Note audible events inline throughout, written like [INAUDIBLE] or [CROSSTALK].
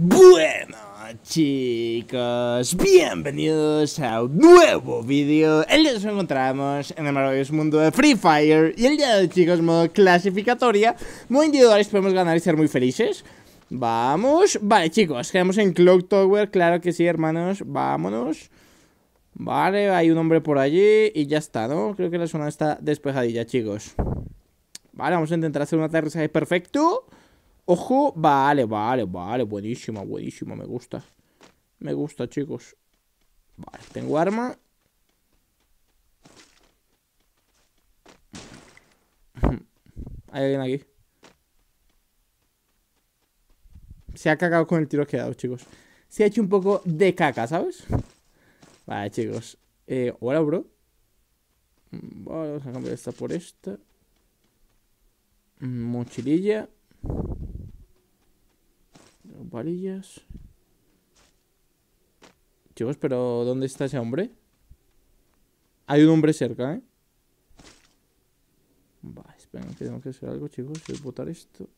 Bueno chicos, bienvenidos a un nuevo vídeo El día de hoy nos encontramos en el maravilloso mundo de Free Fire Y el día de hoy chicos, modo clasificatoria Muy individuales, podemos ganar y ser muy felices Vamos, vale chicos, quedamos en Clock Tower, claro que sí hermanos, vámonos Vale, hay un hombre por allí y ya está, ¿no? Creo que la zona está despejadilla chicos Vale, vamos a intentar hacer un aterrizaje perfecto Ojo, vale, vale, vale, buenísima, buenísima, me gusta. Me gusta, chicos. Vale, tengo arma. [LAUGHS] Hay alguien aquí. Se ha cagado con el tiro que he dado, chicos. Se ha hecho un poco de caca, ¿sabes? Vale, chicos. Eh, hola, bro. vamos a cambiar esta por esta. Mochililla varillas. Chicos, pero ¿dónde está ese hombre? Hay un hombre cerca, ¿eh? Va, esperen, tengo que hacer algo, chicos. Voy a botar esto.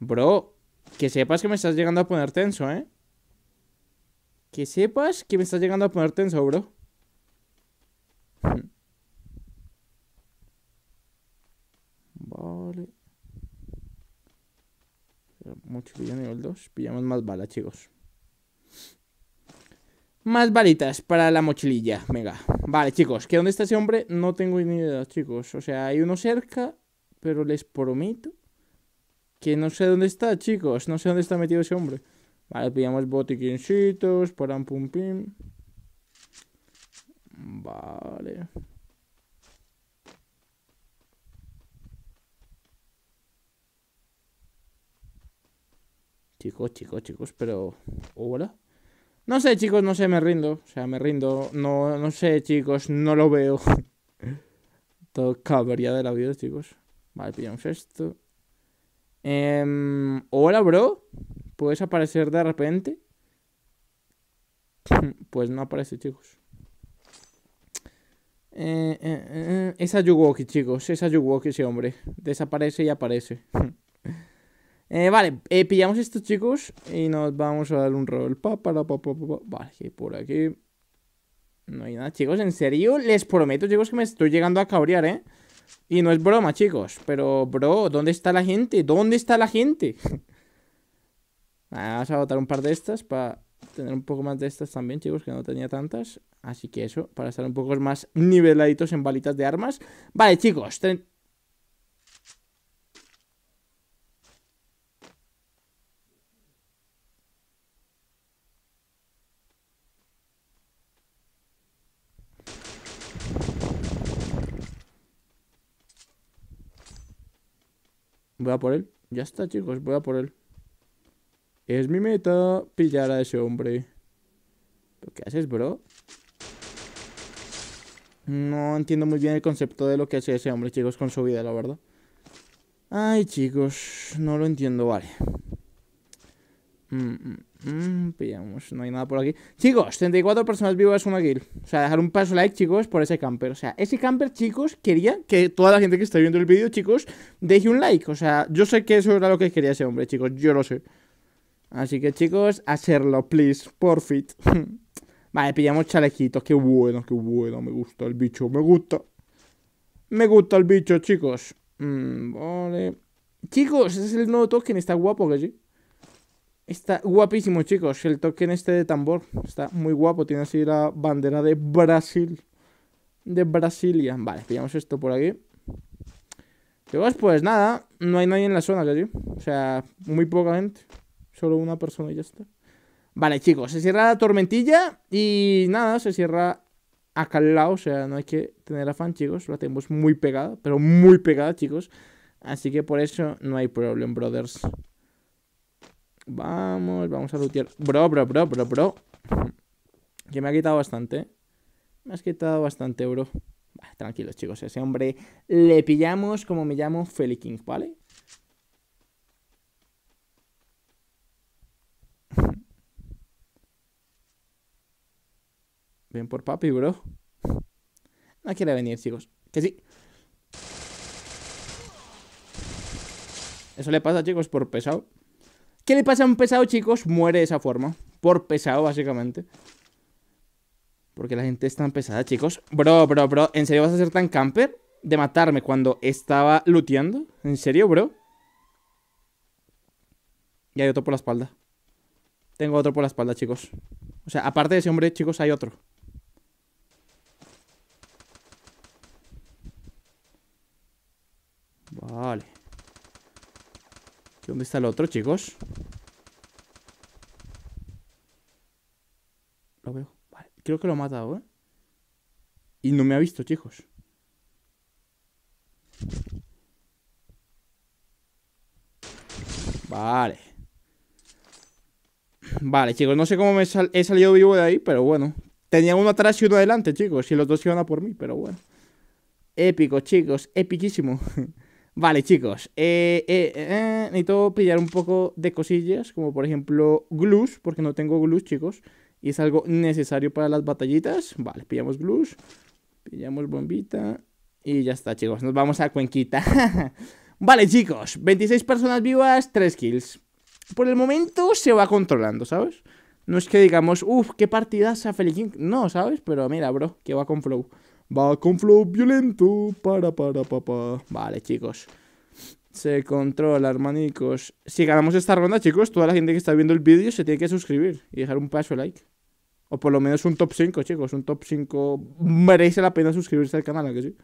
Bro, que sepas que me estás llegando a poner tenso, ¿eh? Que sepas que me estás llegando a poner tenso, bro. Pillamos más balas, chicos. Más balitas para la mochililla. Venga. Vale, chicos. ¿Que dónde está ese hombre? No tengo ni idea, chicos. O sea, hay uno cerca, pero les prometo que no sé dónde está, chicos. No sé dónde está metido ese hombre. Vale, pillamos botiquincitos. poran pum pim. Vale. Chicos, chicos, chicos, pero... ¿Hola? No sé, chicos, no sé, me rindo. O sea, me rindo. No, no sé, chicos, no lo veo. [LAUGHS] Todo cabría de la vida, chicos. Vale, pillamos esto. Em, hola, bro. ¿Puedes aparecer de repente? [LAUGHS] Pues no aparece, chicos. Eh, eh, eh, eh esa Yuwoki, chicos. Esa Yuwoki, ese hombre. Desaparece y aparece. [LAUGHS] Eh, vale, eh, pillamos estos chicos y nos vamos a dar un rol. Pa, pa, vale, por aquí. No hay nada, chicos, en serio, les prometo, chicos, que me estoy llegando a cabrear, ¿eh? Y no es broma, chicos, pero, bro, ¿dónde está la gente? ¿Dónde está la gente? vale, [LAUGHS] vamos a botar un par de estas para tener un poco más de estas también, chicos, que no tenía tantas. Así que eso, para estar un poco más niveladitos en balitas de armas. Vale, chicos, Voy a por él. Ya está, chicos, voy a por él. Es mi meta pillar a ese hombre. qué haces, bro? No entiendo muy bien el concepto de lo que hace ese hombre, chicos, con su vida, la verdad. Ay, chicos, no lo entiendo, vale. Mm, mm, mm, pillamos, no hay nada por aquí Chicos, 34 personas vivas, una kill O sea, dejar un paso like, chicos, por ese camper O sea, ese camper, chicos, quería que toda la gente que está viendo el vídeo, chicos Deje un like, o sea, yo sé que eso era lo que quería ese hombre, chicos, yo lo sé Así que, chicos, hacerlo, please, por fit [LAUGHS] Vale, pillamos chalequitos, qué bueno, qué bueno Me gusta el bicho, me gusta Me gusta el bicho, chicos Vale Chicos, ese es el nuevo token, está guapo que sí Está guapísimo, chicos. El token este de tambor está muy guapo. Tiene así la bandera de Brasil. De Brasilia. Vale, pillamos esto por aquí. Chicos, pues nada. No hay nadie en la zona, tío. O sea, muy poca gente. Solo una persona y ya está. Vale, chicos, se cierra la tormentilla y nada, se cierra acá al lado. O sea, no hay que tener afán, chicos. La tenemos muy pegada, pero muy pegada, chicos. Así que por eso no hay problema, brothers. Vamos, vamos a lootear. Bro, bro, bro, bro, bro. Que me ha quitado bastante. Me has quitado bastante, bro. Bah, tranquilos, chicos. Ese hombre le pillamos como me llamo Feliking, ¿vale? Bien [LAUGHS] por papi, bro. No quiere venir, chicos. Que sí. Eso le pasa, chicos, por pesado. ¿Qué le pasa a un pesado, chicos? Muere de esa forma. Por pesado, básicamente. Porque la gente es tan pesada, chicos. Bro, bro, bro. ¿En serio vas a ser tan camper? De matarme cuando estaba looteando. ¿En serio, bro? Y hay otro por la espalda. Tengo otro por la espalda, chicos. O sea, aparte de ese hombre, chicos, hay otro. Vale. ¿Dónde está el otro, chicos? Lo veo. Vale, creo que lo ha matado, ¿eh? Y no me ha visto, chicos. Vale. Vale, chicos, no sé cómo me he salido vivo de ahí, pero bueno. Tenía uno atrás y uno adelante, chicos. Y los dos iban a por mí, pero bueno. Épico, chicos. Epiquísimo. [LAUGHS] Vale, chicos, eh, eh, eh, necesito pillar un poco de cosillas, como por ejemplo glues, porque no tengo glues, chicos, y es algo necesario para las batallitas. Vale, pillamos glues, pillamos bombita, y ya está, chicos, nos vamos a Cuenquita. [LAUGHS] vale, chicos, 26 personas vivas, 3 kills. Por el momento se va controlando, ¿sabes? No es que digamos, uff, qué a Feliquín. No, ¿sabes? Pero mira, bro, que va con flow. Va con flow violento. Para, para, papá. Vale, chicos. Se controla, hermanicos. Si ganamos esta ronda, chicos, toda la gente que está viendo el vídeo se tiene que suscribir y dejar un paso like. O por lo menos un top 5, chicos. Un top 5 merece la pena suscribirse al canal, ¿a que sí?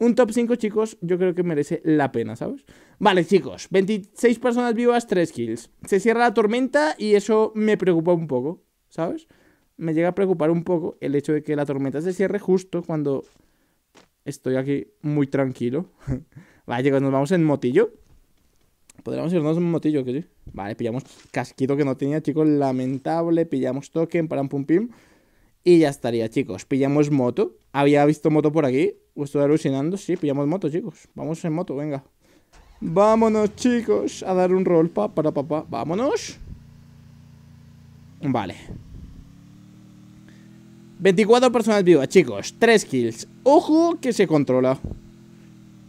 Un top 5, chicos, yo creo que merece la pena, ¿sabes? Vale, chicos, 26 personas vivas, 3 kills. Se cierra la tormenta y eso me preocupa un poco, ¿sabes? me llega a preocupar un poco el hecho de que la tormenta se cierre justo cuando estoy aquí muy tranquilo. [LAUGHS] vale, chicos, nos vamos en motillo. Podríamos irnos en motillo, que sí. Vale, pillamos casquito que no tenía, chicos, lamentable. Pillamos token para un pum pim. Y ya estaría, chicos. Pillamos moto. Había visto moto por aquí. Estoy alucinando. Sí, pillamos moto, chicos. Vamos en moto, venga. Vámonos, chicos, a dar un rol. Pa, para, papá. Vámonos. Vale. 24 personas vivas, chicos. 3 kills. Ojo que se controla.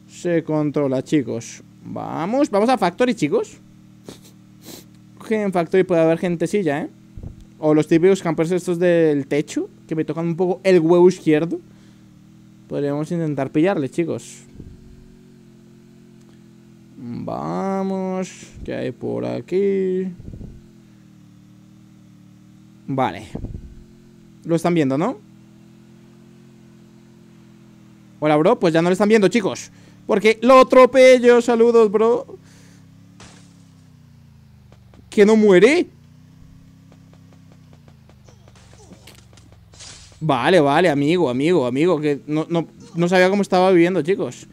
Se controla, chicos. Vamos, vamos a Factory, chicos. en Factory puede haber gente, gentecilla, ¿eh? O los típicos campers estos del techo, que me tocan un poco el huevo izquierdo. Podríamos intentar pillarle, chicos. Vamos. ¿Qué hay por aquí? Vale. Lo están viendo, ¿no? Hola, bro. Pues ya no lo están viendo, chicos. Porque lo atropello. Saludos, bro. ¿Que no muere? Vale, vale, amigo, amigo, amigo. Que no, no sabía cómo estaba viviendo, chicos.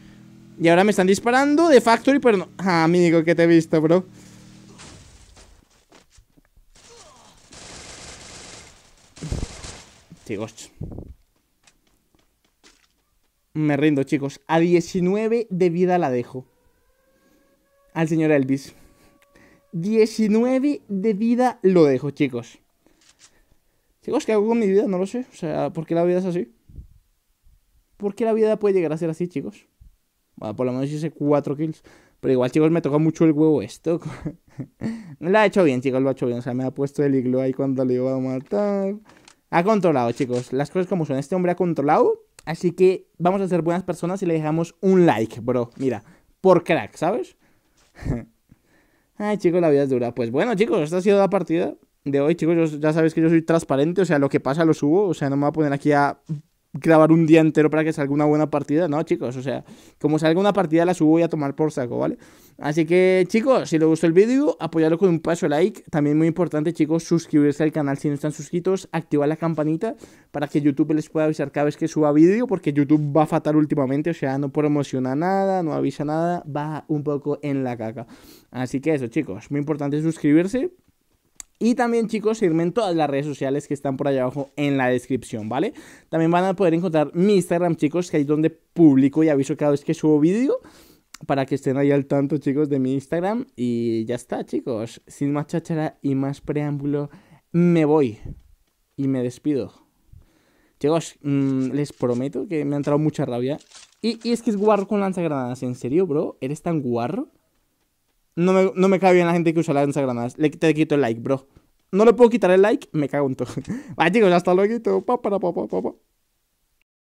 Y ahora me están disparando de Factory, pero no... Ah, amigo, que te he visto, bro. Chicos. Me rindo, chicos. A 19 de vida la dejo. Al señor Elvis. 19 de vida lo dejo, chicos. Chicos, ¿qué hago con mi vida? No lo sé. O sea, ¿por qué la vida es así? ¿Por qué la vida puede llegar a ser así, chicos? Bueno, por lo menos hice 4 kills. Pero igual, chicos, me toca mucho el huevo esto. [LAUGHS] la ha hecho bien, chicos, lo ha hecho bien. O sea, me ha puesto el iglo ahí cuando le iba a matar. Ha controlado, chicos. Las cosas como son. Este hombre ha controlado. Así que vamos a ser buenas personas y le dejamos un like, bro. Mira, por crack, ¿sabes? [LAUGHS] Ay, chicos, la vida es dura. Pues bueno, chicos, esta ha sido la partida de hoy, chicos. Ya sabéis que yo soy transparente. O sea, lo que pasa lo subo. O sea, no me voy a poner aquí a grabar un día entero para que salga una buena partida, ¿no, chicos? O sea, como salga una partida la subo y a tomar por saco, ¿vale? Así que, chicos, si les gustó el vídeo, apoyarlo con un paso like. También muy importante, chicos, suscribirse al canal si no están suscritos, activar la campanita para que YouTube les pueda avisar cada vez que suba vídeo, porque YouTube va fatal últimamente, o sea, no promociona nada, no avisa nada, va un poco en la caca. Así que eso, chicos, muy importante suscribirse y también, chicos, seguirme en todas las redes sociales que están por allá abajo en la descripción, ¿vale? También van a poder encontrar mi Instagram, chicos, que ahí es donde publico y aviso cada vez que subo vídeo. Para que estén ahí al tanto, chicos, de mi Instagram. Y ya está, chicos. Sin más cháchara y más preámbulo, me voy. Y me despido. Chicos, mm, les prometo que me ha entrado mucha rabia. Y, y es que es guarro con lanzagranadas, ¿en serio, bro? ¿Eres tan guarro? No me, no me cae bien la gente que usa la granadas Le, te quito el like, bro. No le puedo quitar el like, me cago en todo. Vale, [LAUGHS] chicos, hasta luego. Pa, pa, pa,